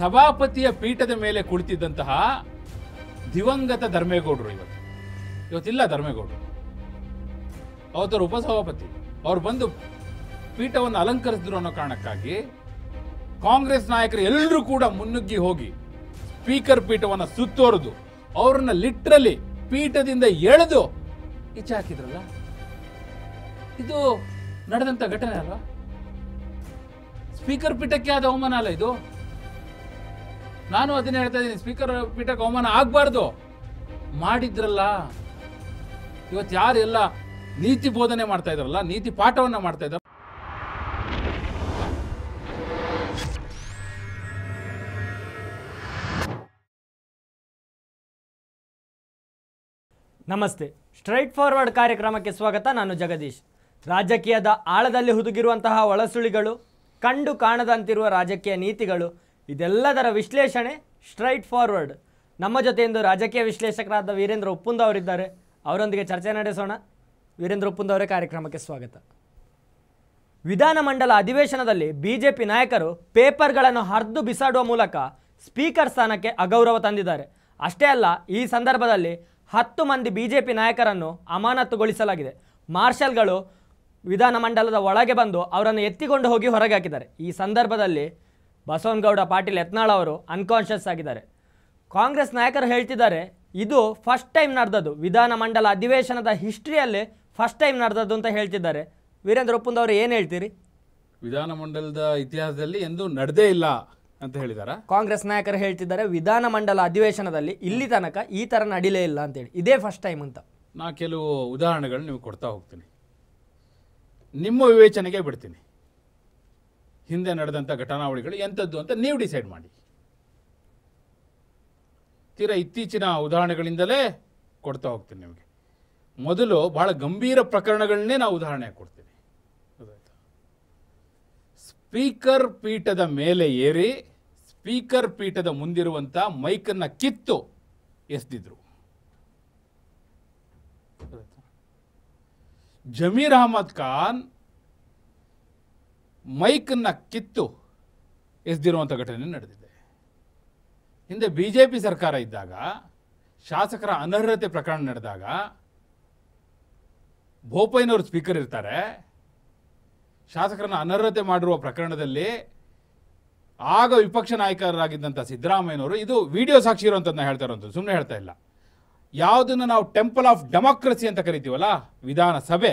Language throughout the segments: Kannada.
ಸಭಾಪತಿಯ ಪೀಠದ ಮೇಲೆ ಕುಳಿತಿದ್ದಂತಹ ದಿವಂಗತ ಧರ್ಮೇಗೌಡರು ಇವತ್ತು ಇವತ್ತಿಲ್ಲ ಧರ್ಮೇಗೌಡರು ಅವತ್ತರ ಉಪಸಭಾಪತಿ ಅವ್ರು ಬಂದು ಪೀಠವನ್ನು ಅಲಂಕರಿಸಿದ್ರು ಅನ್ನೋ ಕಾರಣಕ್ಕಾಗಿ ಕಾಂಗ್ರೆಸ್ ನಾಯಕರು ಎಲ್ಲರೂ ಕೂಡ ಮುನ್ನುಗ್ಗಿ ಹೋಗಿ ಸ್ಪೀಕರ್ ಪೀಠವನ್ನು ಸುತ್ತೋರೆದು ಅವ್ರನ್ನ ಲಿಟ್ರಲಿ ಪೀಠದಿಂದ ಎಳೆದು ಇಚ್ಛೆ ಹಾಕಿದ್ರಲ್ಲ ಇದು ನಡೆದಂಥ ಘಟನೆ ಅಲ್ವಾ ಸ್ಪೀಕರ್ ಪೀಠಕ್ಕೆ ಆದ ಅವಮಾನ ಅಲ್ಲ ಇದು ನಾನು ಅದನ್ನ ಹೇಳ್ತಾ ಇದ್ದೀನಿ ಸ್ಪೀಕರ್ ಪೀಠಕ್ಕೆ ಅವಮಾನ ಆಗಬಾರ್ದು ಮಾಡಿದ್ರಲ್ಲ ಇವತ್ತು ಯಾರು ಎಲ್ಲ ನೀತಿ ಬೋಧನೆ ಮಾಡ್ತಾ ಇದ್ರಲ್ಲ ನೀತಿ ಪಾಠವನ್ನು ಮಾಡ್ತಾ ಇದ್ದಾರೆ ನಮಸ್ತೆ ಸ್ಟ್ರೈಟ್ ಫಾರ್ವರ್ಡ್ ಕಾರ್ಯಕ್ರಮಕ್ಕೆ ಸ್ವಾಗತ ನಾನು ಜಗದೀಶ್ ರಾಜಕೀಯದ ಆಳದಲ್ಲಿ ಹುದುಗಿರುವಂತಹ ಒಳಸುಳಿಗಳು ಕಂಡು ಕಾಣದಂತಿರುವ ರಾಜಕೀಯ ನೀತಿಗಳು ಇದೆಲ್ಲದರ ವಿಶ್ಲೇಷಣೆ ಸ್ಟ್ರೈಟ್ ಫಾರ್ವರ್ಡ್ ನಮ್ಮ ಜೊತೆ ಇಂದು ರಾಜಕೀಯ ವಿಶ್ಲೇಷಕರಾದ ವೀರೇಂದ್ರ ಉಪ್ಪುಂದ ಅವರಿದ್ದಾರೆ ಅವರೊಂದಿಗೆ ಚರ್ಚೆ ನಡೆಸೋಣ ವೀರೇಂದ್ರ ಉಪ್ಪುಂದ ಅವರೇ ಕಾರ್ಯಕ್ರಮಕ್ಕೆ ಸ್ವಾಗತ ವಿಧಾನಮಂಡಲ ಅಧಿವೇಶನದಲ್ಲಿ ಬಿಜೆಪಿ ನಾಯಕರು ಪೇಪರ್ಗಳನ್ನು ಹರಿದು ಬಿಸಾಡುವ ಮೂಲಕ ಸ್ಪೀಕರ್ ಸ್ಥಾನಕ್ಕೆ ಅಗೌರವ ತಂದಿದ್ದಾರೆ ಅಷ್ಟೇ ಅಲ್ಲ ಈ ಸಂದರ್ಭದಲ್ಲಿ ಹತ್ತು ಮಂದಿ ಬಿಜೆಪಿ ನಾಯಕರನ್ನು ಅಮಾನತುಗೊಳಿಸಲಾಗಿದೆ ಮಾರ್ಷಲ್ಗಳು ವಿಧಾನಮಂಡಲದ ಒಳಗೆ ಬಂದು ಅವರನ್ನು ಎತ್ತಿಕೊಂಡು ಹೋಗಿ ಹೊರಗೆ ಹಾಕಿದ್ದಾರೆ ಈ ಸಂದರ್ಭದಲ್ಲಿ ಬಸವನಗೌಡ ಪಾಟೀಲ್ ಯತ್ನಾಳ್ ಅವರು ಅನ್ಕಾನ್ಷಿಯಸ್ ಆಗಿದ್ದಾರೆ ಕಾಂಗ್ರೆಸ್ ನಾಯಕರು ಹೇಳ್ತಿದ್ದಾರೆ ಇದು ಫಸ್ಟ್ ಟೈಮ್ ನಡೆದದ್ದು ವಿಧಾನಮಂಡಲ ಅಧಿವೇಶನದ ಹಿಸ್ಟ್ರಿಯಲ್ಲಿ ಫಸ್ಟ್ ಟೈಮ್ ನಡೆದದ್ದು ಅಂತ ಹೇಳ್ತಿದ್ದಾರೆ ವೀರೇಂದ್ರ ಉಪ್ಪುಂದ್ ಅವರು ಏನು ಹೇಳ್ತೀರಿ ವಿಧಾನಮಂಡಲದ ಇತಿಹಾಸದಲ್ಲಿ ಎಂದು ನಡೆದೇ ಇಲ್ಲ ಅಂತ ಹೇಳಿದಾರ ಕಾಂಗ್ರೆಸ್ ನಾಯಕರು ಹೇಳ್ತಿದ್ದಾರೆ ವಿಧಾನಮಂಡಲ ಅಧಿವೇಶನದಲ್ಲಿ ಇಲ್ಲಿ ತನಕ ಈ ಥರ ನಡೀಲೇ ಇಲ್ಲ ಅಂತೇಳಿ ಇದೇ ಫಸ್ಟ್ ಟೈಮ್ ಅಂತ ನಾ ಕೆಲವು ಉದಾಹರಣೆಗಳನ್ನ ನೀವು ಕೊಡ್ತಾ ಹೋಗ್ತೀನಿ ನಿಮ್ಮ ವಿವೇಚನೆಗೆ ಬಿಡ್ತೀನಿ ಹಿಂದೆ ನಡೆದಂಥ ಘಟನಾವಳಿಗಳು ಎಂಥದ್ದು ಅಂತ ನೀವು ಡಿಸೈಡ್ ಮಾಡಿ ತೀರ ಇತ್ತೀಚಿನ ಉದಾಹರಣೆಗಳಿಂದಲೇ ಕೊಡ್ತಾ ಹೋಗ್ತೀನಿ ನಿಮಗೆ ಮೊದಲು ಬಹಳ ಗಂಭೀರ ಪ್ರಕರಣಗಳನ್ನೇ ನಾವು ಉದಾಹರಣೆ ಕೊಡ್ತೀನಿ ಸ್ಪೀಕರ್ ಪೀಠದ ಮೇಲೆ ಏರಿ ಸ್ಪೀಕರ್ ಪೀಠದ ಮುಂದಿರುವಂಥ ಮೈಕನ್ನು ಕಿತ್ತು ಎಸ್ದಿದ್ರು ಜಮೀರ್ ಅಹಮದ್ ಖಾನ್ ಮೈಕನ್ನು ಕಿತ್ತು ಎಸ್ದಿರುವಂಥ ಘಟನೆ ನಡೆದಿದೆ ಹಿಂದೆ ಬಿ ಜೆ ಪಿ ಸರ್ಕಾರ ಇದ್ದಾಗ ಶಾಸಕರ ಅನರ್ಹತೆ ಪ್ರಕರಣ ನಡೆದಾಗ ಭೋಪಯ್ಯನವರು ಸ್ಪೀಕರ್ ಇರ್ತಾರೆ ಶಾಸಕರನ್ನು ಅನರ್ಹತೆ ಮಾಡಿರುವ ಪ್ರಕರಣದಲ್ಲಿ ಆಗ ವಿಪಕ್ಷ ನಾಯಕರಾಗಿದ್ದಂಥ ಸಿದ್ದರಾಮಯ್ಯನವರು ಇದು ವಿಡಿಯೋ ಸಾಕ್ಷಿ ಇರುವಂಥದ್ದನ್ನ ಹೇಳ್ತಾ ಇರೋಂಥದ್ದು ಸುಮ್ಮನೆ ಹೇಳ್ತಾ ಇಲ್ಲ ಯಾವುದನ್ನು ನಾವು ಟೆಂಪಲ್ ಆಫ್ ಡೆಮಾಕ್ರಸಿ ಅಂತ ಕರಿತೀವಲ್ಲ ವಿಧಾನಸಭೆ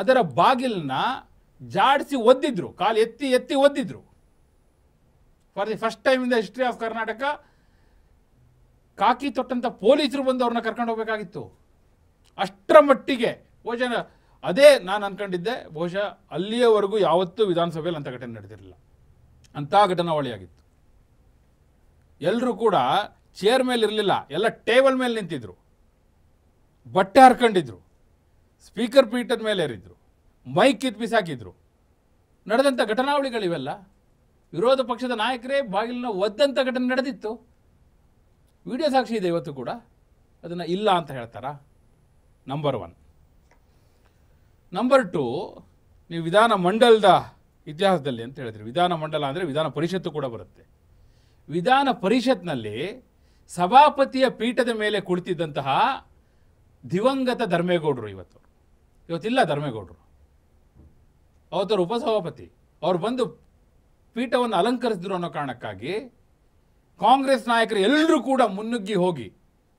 ಅದರ ಬಾಗಿಲನ್ನ ಜಾಡಿಸಿ ಒದ್ದಿದ್ರು ಕಾಲು ಎತ್ತಿ ಎತ್ತಿ ಒದ್ದಿದ್ರು for the first time in the history of Karnataka ಕಾಕಿ ತೊಟ್ಟಂತ ಪೊಲೀಸರು ಬಂದು ಅವ್ರನ್ನ ಕರ್ಕೊಂಡು ಹೋಗಬೇಕಾಗಿತ್ತು ಅಷ್ಟರ ಮಟ್ಟಿಗೆ ಬಹುಶಃ ಅದೇ ನಾನು ಅನ್ಕೊಂಡಿದ್ದೆ ಬಹುಶಃ ಅಲ್ಲಿಯವರೆಗೂ ಯಾವತ್ತೂ ವಿಧಾನಸಭೆಯಲ್ಲಿ ಅಂಥ ಘಟನೆ ನಡೆದಿರಲಿಲ್ಲ ಅಂಥ ಘಟನಾವಳಿಯಾಗಿತ್ತು ಎಲ್ಲರೂ ಕೂಡ ಚೇರ್ ಮೇಲೆ ಇರಲಿಲ್ಲ ಎಲ್ಲ ಟೇಬಲ್ ಮೇಲೆ ನಿಂತಿದ್ರು ಬಟ್ಟೆ ಹರ್ಕೊಂಡಿದ್ರು ಸ್ಪೀಕರ್ ಪೀಠದ ಮೇಲೆ ಏರಿದ್ರು ಮೈಕ್ ಕಿತ್ ಬಿಸಾಕಿದ್ರು ನಡೆದಂಥ ಘಟನಾವಳಿಗಳಿವೆಲ್ಲ ವಿರೋಧ ಪಕ್ಷದ ನಾಯಕರೇ ಬಾಗಿಲಿನ ಒದ್ದಂಥ ಘಟನೆ ನಡೆದಿತ್ತು ವಿಡಿಯೋ ಸಾಕ್ಷಿ ಇದೆ ಇವತ್ತು ಕೂಡ ಅದನ್ನು ಇಲ್ಲ ಅಂತ ಹೇಳ್ತಾರಾ ನಂಬರ್ ಒನ್ ನಂಬರ್ ಟು ನೀವು ವಿಧಾನ ಮಂಡಲದ ಇತಿಹಾಸದಲ್ಲಿ ಅಂತ ಹೇಳಿದ್ರಿ ವಿಧಾನ ಮಂಡಲ ಅಂದರೆ ವಿಧಾನ ಪರಿಷತ್ತು ಕೂಡ ಬರುತ್ತೆ ವಿಧಾನ ಪರಿಷತ್ನಲ್ಲಿ ಸಭಾಪತಿಯ ಪೀಠದ ಮೇಲೆ ಕುಳಿತಿದ್ದಂತಹ ದಿವಂಗತ ಧರ್ಮೇಗೌಡರು ಇವತ್ತು ಇವತ್ತಿಲ್ಲ ಧರ್ಮೇಗೌಡರು ಅವತರ ಉಪಸಭಾಪತಿ ಅವ್ರು ಬಂದು ಪೀಠವನ್ನು ಅಲಂಕರಿಸಿದ್ರು ಅನ್ನೋ ಕಾರಣಕ್ಕಾಗಿ ಕಾಂಗ್ರೆಸ್ ನಾಯಕರು ಎಲ್ಲರೂ ಕೂಡ ಮುನ್ನುಗ್ಗಿ ಹೋಗಿ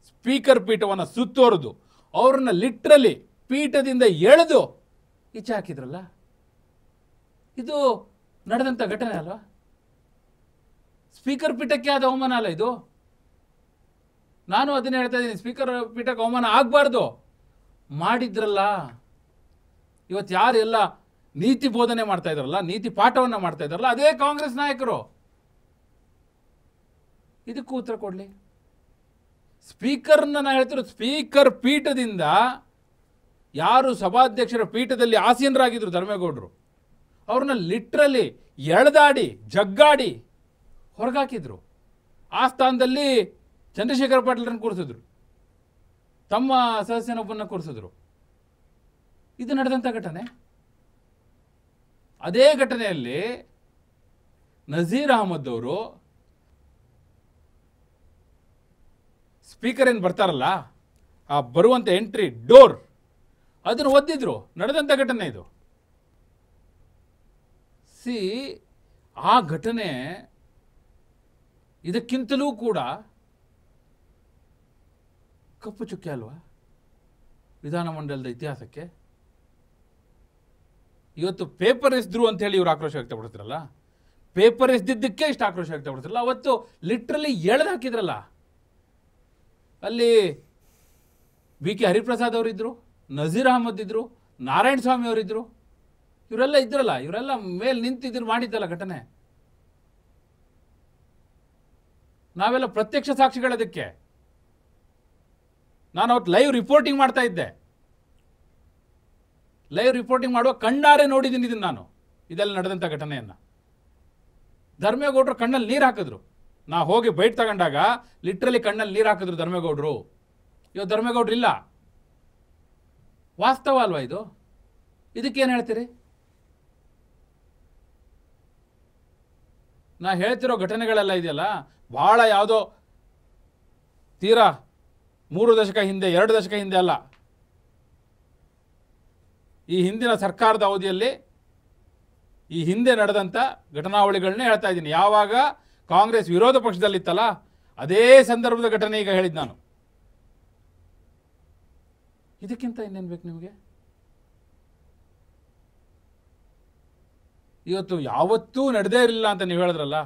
ಸ್ಪೀಕರ್ ಪೀಠವನ್ನು ಸುತ್ತೋರೆದು ಅವ್ರನ್ನ ಲಿಟ್ರಲಿ ಪೀಠದಿಂದ ಎಳೆದು ಈಚೆ ಹಾಕಿದ್ರಲ್ಲ ಇದು ನಡೆದಂಥ ಘಟನೆ ಅಲ್ವಾ ಸ್ಪೀಕರ್ ಪೀಠಕ್ಕೆ ಆದ ಅವಮಾನ ಅಲ್ಲ ಇದು ನಾನು ಅದನ್ನೇ ಹೇಳ್ತಾ ಇದ್ದೀನಿ ಸ್ಪೀಕರ್ ಪೀಠಕ್ಕೆ ಅವಮಾನ ಆಗಬಾರ್ದು ಮಾಡಿದ್ರಲ್ಲ ಇವತ್ತು ಯಾರೆಲ್ಲ ನೀತಿ ಬೋಧನೆ ಮಾಡ್ತಾ ಇದ್ರಲ್ಲ ನೀತಿ ಪಾಠವನ್ನು ಮಾಡ್ತಾ ಇದ್ದಾರಲ್ಲ ಅದೇ ಕಾಂಗ್ರೆಸ್ ನಾಯಕರು ಇದಕ್ಕೂ ಉತ್ತರ ಕೊಡಲಿ ಸ್ಪೀಕರ್ನ ನಾನು ಹೇಳ್ತಿರೋ ಸ್ಪೀಕರ್ ಪೀಠದಿಂದ ಯಾರು ಸಭಾಧ್ಯಕ್ಷರ ಪೀಠದಲ್ಲಿ ಆಸೀನರಾಗಿದ್ದರು ಧರ್ಮೇಗೌಡರು ಅವ್ರನ್ನ ಲಿಟ್ರಲಿ ಎಳೆದಾಡಿ ಜಗ್ಗಾಡಿ ಹೊರಗಾಕಿದ್ರು ಆ ಸ್ಥಾನದಲ್ಲಿ ಚಂದ್ರಶೇಖರ ಪಾಟೀಲ್ರನ್ನು ಕೂರಿಸಿದ್ರು ತಮ್ಮ ಸದಸ್ಯನೊಬ್ಬನ ಕೂರಿಸಿದ್ರು ಇದು ನಡೆದಂಥ ಘಟನೆ ಅದೇ ಘಟನೆಯಲ್ಲಿ ನಜೀರ್ ಅಹಮದ್ ಅವರು ಸ್ಪೀಕರ್ ಏನು ಬರ್ತಾರಲ್ಲ ಆ ಬರುವಂಥ ಎಂಟ್ರಿ ಡೋರ್ ಅದನ್ನು ಒದ್ದಿದ್ರು ನಡೆದಂಥ ಘಟನೆ ಇದು ಸಿ ಆ ಘಟನೆ ಇದಕ್ಕಿಂತಲೂ ಕೂಡ ಕಪ್ಪು ಚುಕ್ಕೆ ಅಲ್ವಾ ವಿಧಾನಮಂಡಲದ ಇತಿಹಾಸಕ್ಕೆ ಇವತ್ತು ಪೇಪರ್ ಎಸ್ದ್ರು ಅಂತ ಹೇಳಿ ಇವ್ರು ಆಕ್ರೋಶ ವ್ಯಕ್ತಪಡಿಸ್ತಾರಲ್ಲ ಪೇಪರ್ ಎಸ್ದಿದ್ದಕ್ಕೆ ಇಷ್ಟು ಆಕ್ರೋಶ ವ್ಯಕ್ತಪಡ್ತಿರಲ್ಲ ಅವತ್ತು ಲಿಟ್ರಲಿ ಎಳೆದು ಹಾಕಿದ್ರಲ್ಲ ಅಲ್ಲಿ ಬಿ ಕೆ ಹರಿಪ್ರಸಾದ್ ಅವರಿದ್ದರು ನಜೀರ್ ಅಹಮದ್ ಇದ್ರು ನಾರಾಯಣ ಸ್ವಾಮಿ ಅವರಿದ್ದರು ಇವರೆಲ್ಲ ಇದ್ರಲ್ಲ ಇವರೆಲ್ಲ ಮೇಲೆ ನಿಂತಿದ್ರು ಮಾಡಿದ್ದಲ್ಲ ಘಟನೆ ನಾವೆಲ್ಲ ಪ್ರತ್ಯಕ್ಷ ಸಾಕ್ಷಿಗಳದಕ್ಕೆ ನಾನು ಅವತ್ತು ಲೈವ್ ರಿಪೋರ್ಟಿಂಗ್ ಮಾಡ್ತಾ ಇದ್ದೆ ಲೈವ್ ರಿಪೋರ್ಟಿಂಗ್ ಮಾಡುವ ಕಣ್ಣಾರೆ ನೋಡಿದ್ದೀನಿ ಇದನ್ನು ನಾನು ಇದೆಲ್ಲ ನಡೆದಂಥ ಘಟನೆಯನ್ನು ಧರ್ಮೇಗೌಡರು ಕಣ್ಣಲ್ಲಿ ನೀರು ಹಾಕಿದ್ರು ನಾ ಹೋಗಿ ಬೈಟ್ ತಗೊಂಡಾಗ ಲಿಟ್ರಲಿ ಕಣ್ಣಲ್ಲಿ ನೀರು ಹಾಕಿದ್ರು ಧರ್ಮೇಗೌಡರು ಇವ ಧರ್ಮೇಗೌಡರು ಇಲ್ಲ ವಾಸ್ತವ ಅಲ್ವಾ ಇದು ಇದಕ್ಕೇನು ಹೇಳ್ತೀರಿ ನಾ ಹೇಳ್ತಿರೋ ಘಟನೆಗಳೆಲ್ಲ ಇದೆಯಲ್ಲ ಭಾಳ ಯಾವುದೋ ತೀರಾ ಮೂರು ದಶಕ ಹಿಂದೆ ಎರಡು ದಶಕ ಹಿಂದೆ ಅಲ್ಲ ಈ ಹಿಂದಿನ ಸರ್ಕಾರದ ಅವಧಿಯಲ್ಲಿ ಈ ಹಿಂದೆ ನಡೆದಂಥ ಘಟನಾವಳಿಗಳನ್ನೇ ಹೇಳ್ತಾ ಇದ್ದೀನಿ ಯಾವಾಗ ಕಾಂಗ್ರೆಸ್ ವಿರೋಧ ಪಕ್ಷದಲ್ಲಿತ್ತಲ್ಲ ಅದೇ ಸಂದರ್ಭದ ಘಟನೆ ಈಗ ಹೇಳಿದ್ದು ನಾನು ಇದಕ್ಕಿಂತ ಇನ್ನೇನು ಬೇಕು ನಿಮಗೆ ಇವತ್ತು ಯಾವತ್ತೂ ನಡೆದೇ ಇರಲಿಲ್ಲ ಅಂತ ನೀವು ಹೇಳಿದ್ರಲ್ಲ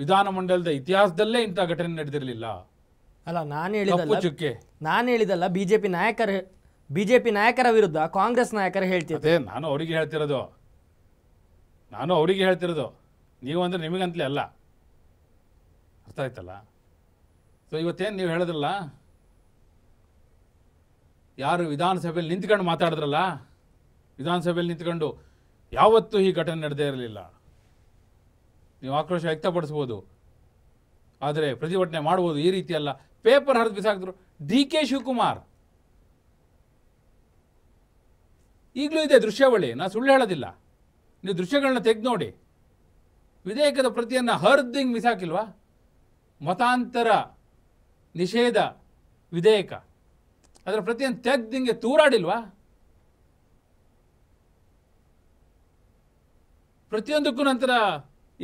ವಿಧಾನಮಂಡಲದ ಇತಿಹಾಸದಲ್ಲೇ ಇಂಥ ಘಟನೆ ನಡೆದಿರಲಿಲ್ಲ ಅಲ್ಲ ನಾನು ಹೇಳಿದಲ್ಲ ನಾನು ಹೇಳಿದಲ್ಲ ಬಿಜೆಪಿ ನಾಯಕರು ಬಿಜೆಪಿ ನಾಯಕರ ವಿರುದ್ಧ ಕಾಂಗ್ರೆಸ್ ನಾಯಕರು ಹೇಳ್ತಿದ್ರು ನಾನು ಅವರಿಗೆ ಹೇಳ್ತಿರೋದು ನಾನು ಅವರಿಗೆ ಹೇಳ್ತಿರೋದು ನೀವು ಅಂದರೆ ನಿಮಗಂತಲೇ ಅಲ್ಲ ಅರ್ಥ ಆಯ್ತಲ್ಲ ಸೊ ಇವತ್ತೇನು ನೀವು ಹೇಳಿದ್ರಲ್ಲ ಯಾರು ವಿಧಾನಸಭೆಯಲ್ಲಿ ನಿಂತ್ಕೊಂಡು ಮಾತಾಡಿದ್ರಲ್ಲ ವಿಧಾನಸಭೆಯಲ್ಲಿ ನಿಂತ್ಕೊಂಡು ಯಾವತ್ತೂ ಈ ಘಟನೆ ನಡೆದೇ ಇರಲಿಲ್ಲ ನೀವು ಆಕ್ರೋಶ ವ್ಯಕ್ತಪಡಿಸ್ಬೋದು ಆದರೆ ಪ್ರತಿಭಟನೆ ಮಾಡ್ಬೋದು ಈ ರೀತಿಯಲ್ಲ ಪೇಪರ್ ಹರಿದು ಬಿಸಾಕಿದ್ರು ಡಿ ಕೆ ಶಿವಕುಮಾರ್ ಈಗಲೂ ಇದೆ ದೃಶ್ಯಾವಳಿ ನಾನು ಸುಳ್ಳು ಹೇಳೋದಿಲ್ಲ ನೀವು ದೃಶ್ಯಗಳನ್ನ ತೆಗೆದು ನೋಡಿ ವಿಧೇಯಕದ ಪ್ರತಿಯನ್ನು ಹರ್ದಿಂಗ್ ಮಿಸ್ ಹಾಕಿಲ್ವಾ ಮತಾಂತರ ನಿಷೇಧ ವಿಧೇಯಕ ಅದರ ಪ್ರತಿಯನ್ನು ತೆಗ್ದಿಂಗೆ ತೂರಾಡಿಲ್ವಾ ಪ್ರತಿಯೊಂದಕ್ಕೂ ನಂತರ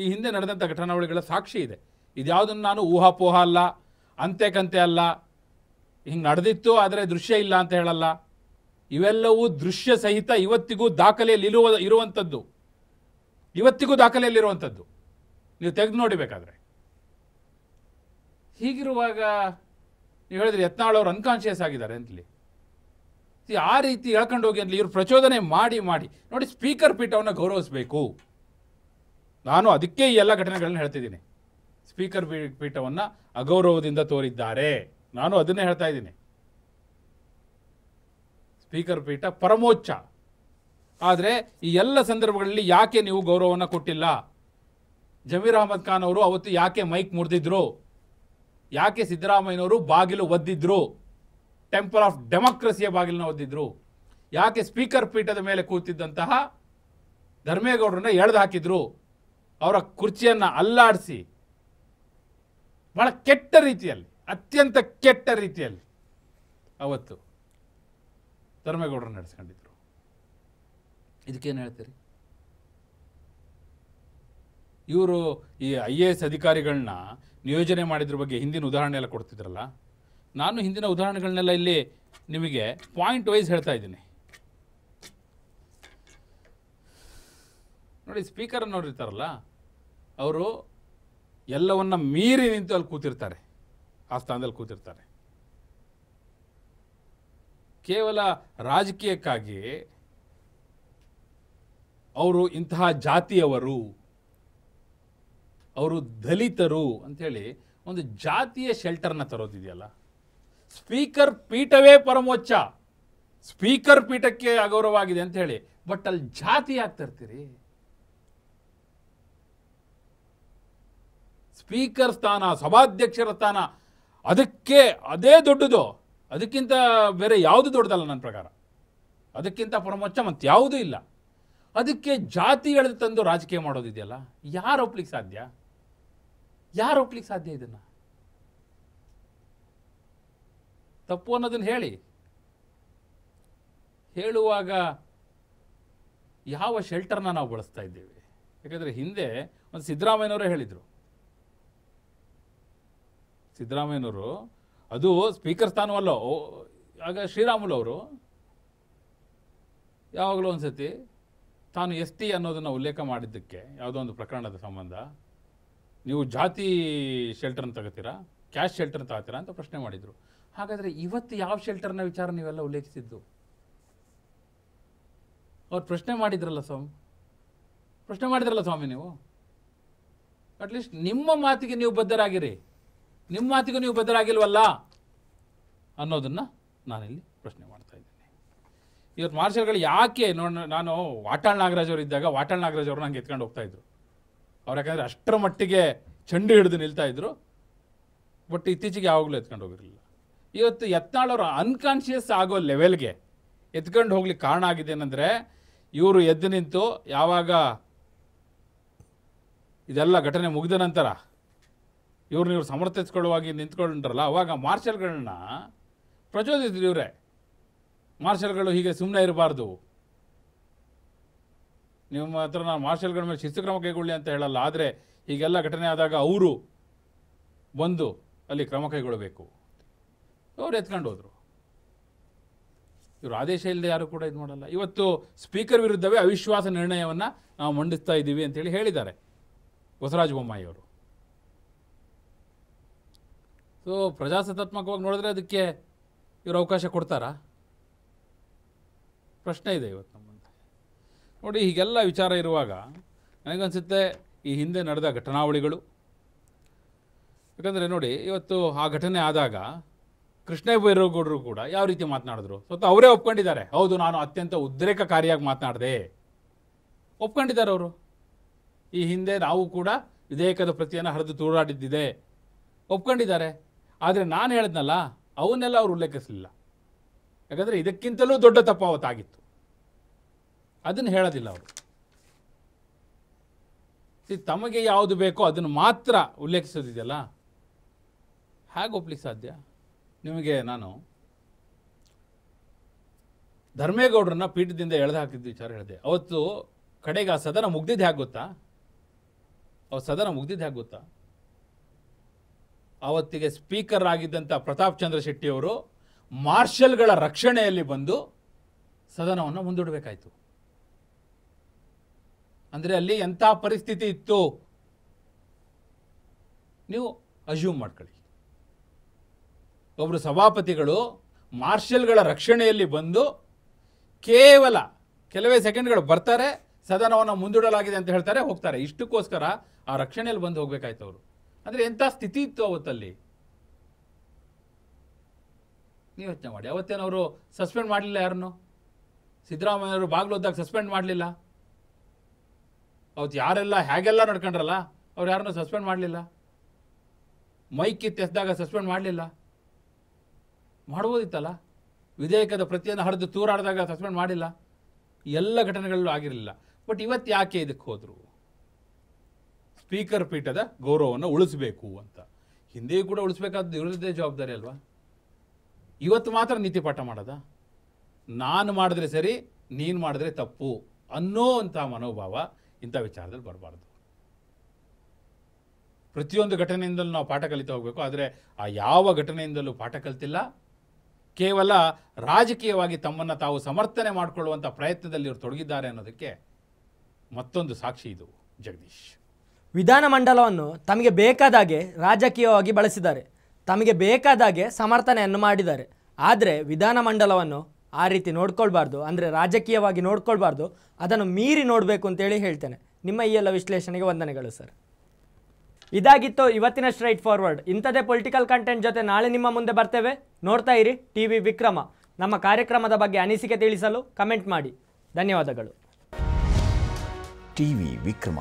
ಈ ಹಿಂದೆ ನಡೆದಂಥ ಘಟನಾವಳಿಗಳ ಸಾಕ್ಷಿ ಇದೆ ಇದ್ಯಾವುದನ್ನು ನಾನು ಊಹಾಪೋಹ ಅಲ್ಲ ಅಂತೆ ಕಂತೆ ಅಲ್ಲ ಹಿಂಗೆ ನಡೆದಿತ್ತು ಆದರೆ ದೃಶ್ಯ ಇಲ್ಲ ಅಂತ ಹೇಳಲ್ಲ ಇವೆಲ್ಲವೂ ದೃಶ್ಯ ಸಹಿತ ಇವತ್ತಿಗೂ ದಾಖಲೆಯಲ್ಲಿ ಇರುವ ಇರುವಂಥದ್ದು ಇವತ್ತಿಗೂ ದಾಖಲೆಯಲ್ಲಿರುವಂಥದ್ದು ನೀವು ತೆಗೆದು ನೋಡಿಬೇಕಾದ್ರೆ ಹೀಗಿರುವಾಗ ನೀವು ಹೇಳಿದ್ರೆ ಯತ್ನಾಳ್ ಅವರು ಅನ್ಕಾನ್ಷಿಯಸ್ ಆಗಿದ್ದಾರೆ ಅಂತಲಿ ಆ ರೀತಿ ಹೇಳ್ಕೊಂಡು ಹೋಗಿ ಅಂತಲಿ ಇವರು ಪ್ರಚೋದನೆ ಮಾಡಿ ಮಾಡಿ ನೋಡಿ ಸ್ಪೀಕರ್ ಪೀಠವನ್ನು ಗೌರವಿಸಬೇಕು ನಾನು ಅದಕ್ಕೆ ಈ ಎಲ್ಲ ಘಟನೆಗಳನ್ನು ಹೇಳ್ತಿದ್ದೀನಿ ಸ್ಪೀಕರ್ ಪೀಠವನ್ನು ಅಗೌರವದಿಂದ ತೋರಿದ್ದಾರೆ ನಾನು ಅದನ್ನೇ ಹೇಳ್ತಾ ಇದ್ದೀನಿ ಸ್ಪೀಕರ್ ಪೀಠ ಪರಮೋಚ್ಚ ಆದರೆ ಈ ಎಲ್ಲ ಸಂದರ್ಭಗಳಲ್ಲಿ ಯಾಕೆ ನೀವು ಗೌರವವನ್ನು ಕೊಟ್ಟಿಲ್ಲ ಜಮೀರ್ ಅಹಮದ್ ಖಾನ್ ಅವರು ಅವತ್ತು ಯಾಕೆ ಮೈಕ್ ಮುರಿದಿದ್ರು ಯಾಕೆ ಸಿದ್ದರಾಮಯ್ಯನವರು ಬಾಗಿಲು ಒದ್ದಿದ್ರು ಟೆಂಪಲ್ ಆಫ್ ಡೆಮಾಕ್ರಸಿಯ ಬಾಗಿಲನ್ನ ಒದ್ದಿದ್ರು ಯಾಕೆ ಸ್ಪೀಕರ್ ಪೀಠದ ಮೇಲೆ ಕೂತಿದ್ದಂತಹ ಧರ್ಮೇಗೌಡರನ್ನ ಎಳೆದು ಹಾಕಿದ್ರು ಅವರ ಕುರ್ಚಿಯನ್ನು ಅಲ್ಲಾಡಿಸಿ ಭಾಳ ಕೆಟ್ಟ ರೀತಿಯಲ್ಲಿ ಅತ್ಯಂತ ಕೆಟ್ಟ ರೀತಿಯಲ್ಲಿ ಅವತ್ತು ಧರ್ಮೇಗೌಡರು ನಡೆಸ್ಕೊಂಡಿದ್ರು ಇದಕ್ಕೇನು ಹೇಳ್ತೀರಿ ಇವರು ಈ ಐ ಎ ಎಸ್ ಅಧಿಕಾರಿಗಳನ್ನ ನಿಯೋಜನೆ ಮಾಡಿದ್ರ ಬಗ್ಗೆ ಹಿಂದಿನ ಉದಾಹರಣೆ ಎಲ್ಲ ಕೊಡ್ತಿದ್ರಲ್ಲ ನಾನು ಹಿಂದಿನ ಉದಾಹರಣೆಗಳನ್ನೆಲ್ಲ ಇಲ್ಲಿ ನಿಮಗೆ ಪಾಯಿಂಟ್ ವೈಸ್ ಹೇಳ್ತಾ ಇದ್ದೀನಿ ನೋಡಿ ಸ್ಪೀಕರ್ ಅನ್ನೋರು ಇರ್ತಾರಲ್ಲ ಅವರು ಎಲ್ಲವನ್ನ ಮೀರಿ ನಿಂತು ಅಲ್ಲಿ ಕೂತಿರ್ತಾರೆ ಆ ಸ್ಥಾನದಲ್ಲಿ ಕೂತಿರ್ತಾರೆ ಕೇವಲ ರಾಜಕೀಯಕ್ಕಾಗಿ ಅವರು ಇಂತಹ ಜಾತಿಯವರು ಅವರು ದಲಿತರು ಅಂಥೇಳಿ ಒಂದು ಜಾತಿಯ ಶೆಲ್ಟರ್ನ ತರೋದಿದೆಯಲ್ಲ ಸ್ಪೀಕರ್ ಪೀಠವೇ ಪರಮೋಚ್ಚ ಸ್ಪೀಕರ್ ಪೀಠಕ್ಕೆ ಅಗೌರವವಾಗಿದೆ ಅಂತ ಹೇಳಿ ಬಟ್ ಅಲ್ಲಿ ಜಾತಿ ಯಾಕೆ ಸ್ಪೀಕರ್ ಸ್ಥಾನ ಸಭಾಧ್ಯಕ್ಷರ ಸ್ಥಾನ ಅದಕ್ಕೆ ಅದೇ ದೊಡ್ಡದು ಅದಕ್ಕಿಂತ ಬೇರೆ ಯಾವುದು ದೊಡ್ಡದಲ್ಲ ನನ್ನ ಪ್ರಕಾರ ಅದಕ್ಕಿಂತ ಪರಮೋಚ್ಚ ಮತ್ತು ಯಾವುದೂ ಇಲ್ಲ ಅದಕ್ಕೆ ಜಾತಿ ಎಳೆದು ತಂದು ರಾಜಕೀಯ ಮಾಡೋದಿದೆಯಲ್ಲ ಯಾರು ಒಪ್ಲಿಕ್ಕೆ ಸಾಧ್ಯ ಯಾರು ಒಪ್ಲಿಕ್ಕೆ ಸಾಧ್ಯ ಇದನ್ನು ತಪ್ಪು ಅನ್ನೋದನ್ನು ಹೇಳಿ ಹೇಳುವಾಗ ಯಾವ ಶೆಲ್ಟರ್ನ ನಾವು ಬಳಸ್ತಾ ಇದ್ದೇವೆ ಯಾಕಂದರೆ ಹಿಂದೆ ಒಂದು ಸಿದ್ದರಾಮಯ್ಯನವರೇ ಹೇಳಿದರು ಸಿದ್ದರಾಮಯ್ಯನವರು ಅದು ಸ್ಪೀಕರ್ ಸ್ಥಾನವಲ್ಲ ಆಗ ಶ್ರೀರಾಮುಲು ಅವರು ಯಾವಾಗಲೂ ಒಂದು ತಾನು ಎಸ್ ಟಿ ಅನ್ನೋದನ್ನು ಉಲ್ಲೇಖ ಮಾಡಿದ್ದಕ್ಕೆ ಯಾವುದೋ ಒಂದು ಪ್ರಕರಣದ ಸಂಬಂಧ ನೀವು ಜಾತಿ ಶೆಲ್ಟರ್ನ ತಗೋತೀರಾ ಕ್ಯಾಶ್ ಶೆಲ್ಟರ್ ತಗೋತೀರಾ ಅಂತ ಪ್ರಶ್ನೆ ಮಾಡಿದರು ಹಾಗಾದರೆ ಇವತ್ತು ಯಾವ ಶೆಲ್ಟರ್ನ ವಿಚಾರ ನೀವೆಲ್ಲ ಉಲ್ಲೇಖಿಸಿದ್ದು ಅವ್ರು ಪ್ರಶ್ನೆ ಮಾಡಿದ್ರಲ್ಲ ಸ್ವಾಮಿ ಪ್ರಶ್ನೆ ಮಾಡಿದ್ರಲ್ಲ ಸ್ವಾಮಿ ನೀವು ಅಟ್ಲೀಸ್ಟ್ ನಿಮ್ಮ ಮಾತಿಗೆ ನೀವು ಬದ್ಧರಾಗಿರಿ ನಿಮ್ಮ ಮಾತಿಗೂ ನೀವು ಬದಲಾಗಿಲ್ವಲ್ಲ ಅನ್ನೋದನ್ನು ನಾನಿಲ್ಲಿ ಪ್ರಶ್ನೆ ಮಾಡ್ತಾ ಇದ್ದೀನಿ ಇವತ್ತು ಮಾರ್ಷಲ್ಗಳು ಯಾಕೆ ನೋಡ ನಾನು ವಾಟಾಳ್ ನಾಗರಾಜ್ ಅವರು ಇದ್ದಾಗ ವಾಟಾಳ್ ನಾಗರಾಜ್ ಅವರು ನಂಗೆ ಎತ್ಕೊಂಡು ಹೋಗ್ತಾಯಿದ್ರು ಅವ್ರು ಯಾಕಂದರೆ ಅಷ್ಟರ ಮಟ್ಟಿಗೆ ಚೆಂಡು ಹಿಡಿದು ನಿಲ್ತಾಯಿದ್ರು ಬಟ್ ಇತ್ತೀಚೆಗೆ ಯಾವಾಗಲೂ ಎತ್ಕೊಂಡು ಹೋಗಿರಲಿಲ್ಲ ಇವತ್ತು ಯತ್ನಾಳವರು ಅನ್ಕಾನ್ಷಿಯಸ್ ಆಗೋ ಲೆವೆಲ್ಗೆ ಎತ್ಕೊಂಡು ಹೋಗ್ಲಿಕ್ಕೆ ಕಾರಣ ಆಗಿದೆ ಏನಂದರೆ ಇವರು ಎದ್ದು ನಿಂತು ಯಾವಾಗ ಇದೆಲ್ಲ ಘಟನೆ ಮುಗಿದ ನಂತರ ಇವ್ರನ್ನ ಇವ್ರು ಸಮರ್ಥಿಸ್ಕೊಳ್ಳುವಾಗಿ ನಿಂತ್ಕೊಂಡ್ರಲ್ಲ ಅವಾಗ ಮಾರ್ಷಲ್ಗಳನ್ನ ಪ್ರಚೋದಿಸಿದ್ರು ಇವರೇ ಮಾರ್ಷಲ್ಗಳು ಹೀಗೆ ಸುಮ್ಮನೆ ಇರಬಾರ್ದು ನಿಮ್ಮ ಹತ್ರ ನಾನು ಮಾರ್ಷಲ್ಗಳ ಮೇಲೆ ಶಿಸ್ತು ಕ್ರಮ ಕೈಗೊಳ್ಳಿ ಅಂತ ಹೇಳಲ್ಲ ಆದರೆ ಹೀಗೆಲ್ಲ ಘಟನೆ ಆದಾಗ ಅವರು ಬಂದು ಅಲ್ಲಿ ಕ್ರಮ ಕೈಗೊಳ್ಳಬೇಕು ಅವ್ರು ಎತ್ಕೊಂಡು ಹೋದರು ಇವರು ಆದೇಶ ಇಲ್ಲದೆ ಯಾರು ಕೂಡ ಇದು ಮಾಡಲ್ಲ ಇವತ್ತು ಸ್ಪೀಕರ್ ವಿರುದ್ಧವೇ ಅವಿಶ್ವಾಸ ನಿರ್ಣಯವನ್ನು ನಾವು ಮಂಡಿಸ್ತಾ ಇದ್ದೀವಿ ಅಂತೇಳಿ ಹೇಳಿದ್ದಾರೆ ಬಸವರಾಜ ಬೊಮ್ಮಾಯಿಯವರು ಸೊ ಪ್ರಜಾಸತ್ತಾತ್ಮಕವಾಗಿ ನೋಡಿದ್ರೆ ಅದಕ್ಕೆ ಇವರು ಅವಕಾಶ ಕೊಡ್ತಾರಾ ಪ್ರಶ್ನೆ ಇದೆ ಇವತ್ತು ನಮ್ಮ ನೋಡಿ ಹೀಗೆಲ್ಲ ವಿಚಾರ ಇರುವಾಗ ನನಗನ್ಸುತ್ತೆ ಈ ಹಿಂದೆ ನಡೆದ ಘಟನಾವಳಿಗಳು ಯಾಕಂದರೆ ನೋಡಿ ಇವತ್ತು ಆ ಘಟನೆ ಆದಾಗ ಕೃಷ್ಣ ಬೈರೇಗೌಡರು ಕೂಡ ಯಾವ ರೀತಿ ಮಾತನಾಡಿದ್ರು ಸ್ವತಃ ಅವರೇ ಒಪ್ಕೊಂಡಿದ್ದಾರೆ ಹೌದು ನಾನು ಅತ್ಯಂತ ಉದ್ರೇಕಕಾರಿಯಾಗಿ ಮಾತನಾಡಿದೆ ಒಪ್ಕೊಂಡಿದ್ದಾರೆ ಅವರು ಈ ಹಿಂದೆ ನಾವು ಕೂಡ ವಿಧೇಯಕದ ಪ್ರತಿಯನ್ನು ಹರಿದು ತೂರಾಡಿದ್ದಿದೆ ಒಪ್ಕೊಂಡಿದ್ದಾರೆ ಆದರೆ ನಾನು ಹೇಳಿದ್ನಲ್ಲ ಅವನ್ನೆಲ್ಲ ಅವರು ಉಲ್ಲೇಖಿಸಲಿಲ್ಲ ಯಾಕಂದರೆ ಇದಕ್ಕಿಂತಲೂ ದೊಡ್ಡ ತಪ್ಪ ಅವತ್ತಾಗಿತ್ತು ಅದನ್ನು ಹೇಳೋದಿಲ್ಲ ಅವರು ತಮಗೆ ಯಾವುದು ಬೇಕೋ ಅದನ್ನು ಮಾತ್ರ ಉಲ್ಲೇಖಿಸೋದಿದೆಯಲ್ಲ ಹೇಗೆ ಒಪ್ಲಿಕ್ಕೆ ಸಾಧ್ಯ ನಿಮಗೆ ನಾನು ಧರ್ಮೇಗೌಡರನ್ನ ಪೀಠದಿಂದ ಎಳೆದು ಹಾಕಿದ್ದು ವಿಚಾರ ಹೇಳಿದೆ ಅವತ್ತು ಕಡೆಗೆ ಆ ಸದನ ಮುಗ್ದಿದ್ದು ಹೇಗೆ ಗೊತ್ತಾ ಅವ್ರ ಸದನ ಮುಗ್ದಿದ್ದು ಹೇಗೆ ಗೊತ್ತಾ ಆವತ್ತಿಗೆ ಸ್ಪೀಕರ್ ಆಗಿದ್ದಂಥ ಪ್ರತಾಪ್ ಚಂದ್ರ ಶೆಟ್ಟಿಯವರು ಮಾರ್ಷಲ್ಗಳ ರಕ್ಷಣೆಯಲ್ಲಿ ಬಂದು ಸದನವನ್ನು ಮುಂದೂಡಬೇಕಾಯಿತು ಅಂದರೆ ಅಲ್ಲಿ ಎಂಥ ಪರಿಸ್ಥಿತಿ ಇತ್ತು ನೀವು ಅಸ್ಯೂಮ್ ಮಾಡ್ಕೊಳ್ಳಿ ಒಬ್ಬರು ಸಭಾಪತಿಗಳು ಮಾರ್ಷಲ್ಗಳ ರಕ್ಷಣೆಯಲ್ಲಿ ಬಂದು ಕೇವಲ ಕೆಲವೇ ಸೆಕೆಂಡ್ಗಳು ಬರ್ತಾರೆ ಸದನವನ್ನು ಮುಂದೂಡಲಾಗಿದೆ ಅಂತ ಹೇಳ್ತಾರೆ ಹೋಗ್ತಾರೆ ಇಷ್ಟಕ್ಕೋಸ್ಕರ ಆ ರಕ್ಷಣೆಯಲ್ಲಿ ಬಂದು ಹೋಗ್ಬೇಕಾಯ್ತು ಅವರು ಅಂದರೆ ಎಂಥ ಸ್ಥಿತಿ ಇತ್ತು ಅವತ್ತಲ್ಲಿ ನೀವು ಯೋಚನೆ ಮಾಡಿ ಅವತ್ತೇನವರು ಸಸ್ಪೆಂಡ್ ಮಾಡಲಿಲ್ಲ ಯಾರನ್ನು ಸಿದ್ದರಾಮಯ್ಯವರು ಹೋದಾಗ ಸಸ್ಪೆಂಡ್ ಮಾಡಲಿಲ್ಲ ಅವತ್ತು ಯಾರೆಲ್ಲ ಹೇಗೆಲ್ಲ ನಡ್ಕೊಂಡ್ರಲ್ಲ ಅವ್ರು ಯಾರನ್ನೂ ಸಸ್ಪೆಂಡ್ ಮಾಡಲಿಲ್ಲ ಮೈಕ್ ಎತ್ತಿದಾಗ ಸಸ್ಪೆಂಡ್ ಮಾಡಲಿಲ್ಲ ಮಾಡ್ಬೋದಿತ್ತಲ್ಲ ವಿಧೇಯಕದ ಪ್ರತಿಯನ್ನು ಹರಿದು ತೂರಾಡಿದಾಗ ಸಸ್ಪೆಂಡ್ ಮಾಡಿಲ್ಲ ಎಲ್ಲ ಘಟನೆಗಳಲ್ಲೂ ಆಗಿರಲಿಲ್ಲ ಬಟ್ ಇವತ್ತು ಯಾಕೆ ಇದಕ್ಕೆ ಹೋದರು ಸ್ಪೀಕರ್ ಪೀಠದ ಗೌರವವನ್ನು ಉಳಿಸಬೇಕು ಅಂತ ಹಿಂದೆಯೂ ಕೂಡ ಉಳಿಸ್ಬೇಕಾದ ಇವರದ್ದೇ ಜವಾಬ್ದಾರಿ ಅಲ್ವಾ ಇವತ್ತು ಮಾತ್ರ ನೀತಿ ಪಾಠ ಮಾಡೋದ ನಾನು ಮಾಡಿದ್ರೆ ಸರಿ ನೀನು ಮಾಡಿದ್ರೆ ತಪ್ಪು ಅನ್ನೋ ಅಂಥ ಮನೋಭಾವ ಇಂಥ ವಿಚಾರದಲ್ಲಿ ಬರಬಾರ್ದು ಪ್ರತಿಯೊಂದು ಘಟನೆಯಿಂದಲೂ ನಾವು ಪಾಠ ಕಲಿತಾ ಹೋಗಬೇಕು ಆದರೆ ಆ ಯಾವ ಘಟನೆಯಿಂದಲೂ ಪಾಠ ಕಲಿತಿಲ್ಲ ಕೇವಲ ರಾಜಕೀಯವಾಗಿ ತಮ್ಮನ್ನು ತಾವು ಸಮರ್ಥನೆ ಮಾಡಿಕೊಳ್ಳುವಂಥ ಪ್ರಯತ್ನದಲ್ಲಿ ಇವರು ತೊಡಗಿದ್ದಾರೆ ಅನ್ನೋದಕ್ಕೆ ಮತ್ತೊಂದು ಸಾಕ್ಷಿ ಇದು ಜಗದೀಶ್ ವಿಧಾನಮಂಡಲವನ್ನು ತಮಗೆ ಬೇಕಾದಾಗೆ ರಾಜಕೀಯವಾಗಿ ಬಳಸಿದ್ದಾರೆ ತಮಗೆ ಬೇಕಾದಾಗೆ ಸಮರ್ಥನೆಯನ್ನು ಮಾಡಿದ್ದಾರೆ ಆದರೆ ವಿಧಾನಮಂಡಲವನ್ನು ಆ ರೀತಿ ನೋಡ್ಕೊಳ್ಬಾರ್ದು ಅಂದರೆ ರಾಜಕೀಯವಾಗಿ ನೋಡ್ಕೊಳ್ಬಾರ್ದು ಅದನ್ನು ಮೀರಿ ನೋಡಬೇಕು ಅಂತೇಳಿ ಹೇಳ್ತೇನೆ ನಿಮ್ಮ ಈ ಎಲ್ಲ ವಿಶ್ಲೇಷಣೆಗೆ ವಂದನೆಗಳು ಸರ್ ಇದಾಗಿತ್ತು ಇವತ್ತಿನ ಸ್ಟ್ರೈಟ್ ಫಾರ್ವರ್ಡ್ ಇಂಥದೇ ಪೊಲಿಟಿಕಲ್ ಕಂಟೆಂಟ್ ಜೊತೆ ನಾಳೆ ನಿಮ್ಮ ಮುಂದೆ ಬರ್ತೇವೆ ನೋಡ್ತಾ ಇರಿ ಟಿ ವಿ ವಿಕ್ರಮ ನಮ್ಮ ಕಾರ್ಯಕ್ರಮದ ಬಗ್ಗೆ ಅನಿಸಿಕೆ ತಿಳಿಸಲು ಕಮೆಂಟ್ ಮಾಡಿ ಧನ್ಯವಾದಗಳು ಟಿ ವಿ ವಿಕ್ರಮ